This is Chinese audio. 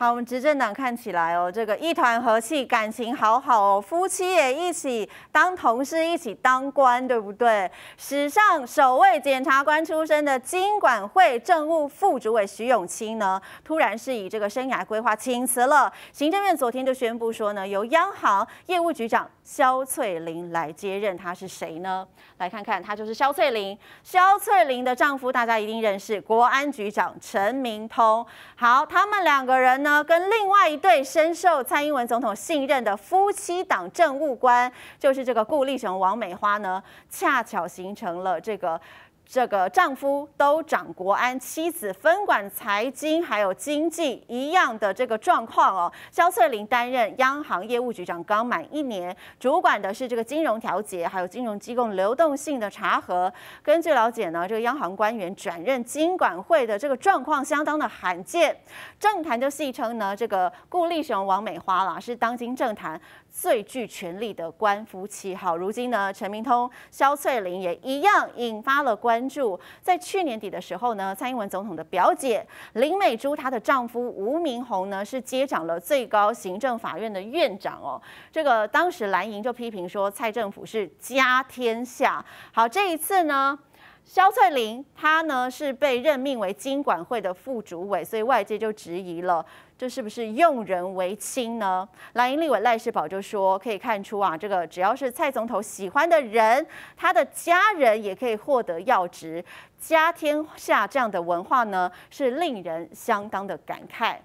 好，我们执政党看起来哦，这个一团和气，感情好好哦，夫妻也一起当同事，一起当官，对不对？史上首位检察官出身的经管会政务副主委徐永清呢，突然是以这个生涯规划请辞了。行政院昨天就宣布说呢，由央行业务局长肖翠玲来接任。他是谁呢？来看看，他就是肖翠玲。肖翠玲的丈夫大家一定认识，国安局长陈明通。好，他们两个人呢？跟另外一对深受蔡英文总统信任的夫妻党政务官，就是这个顾立雄、王美花呢，恰巧形成了这个。这个丈夫都掌国安，妻子分管财经，还有经济一样的这个状况哦。肖翠玲担任央行业务局长刚满一年，主管的是这个金融调节，还有金融机构流动性的查核。根据了解呢，这个央行官员转任金管会的这个状况相当的罕见。政坛就戏称呢，这个顾立雄、王美花啦，是当今政坛最具权力的官夫妻。好，如今呢，陈明通、肖翠玲也一样，引发了关。关注，在去年底的时候呢，蔡英文总统的表姐林美珠，她的丈夫吴明宏呢，是接掌了最高行政法院的院长哦。这个当时蓝营就批评说，蔡政府是家天下。好，这一次呢。肖翠玲，她呢是被任命为金管会的副主委，所以外界就质疑了，这是不是用人为亲呢？蓝英立委赖世宝就说，可以看出啊，这个只要是蔡总统喜欢的人，他的家人也可以获得要职，家天下这样的文化呢，是令人相当的感慨。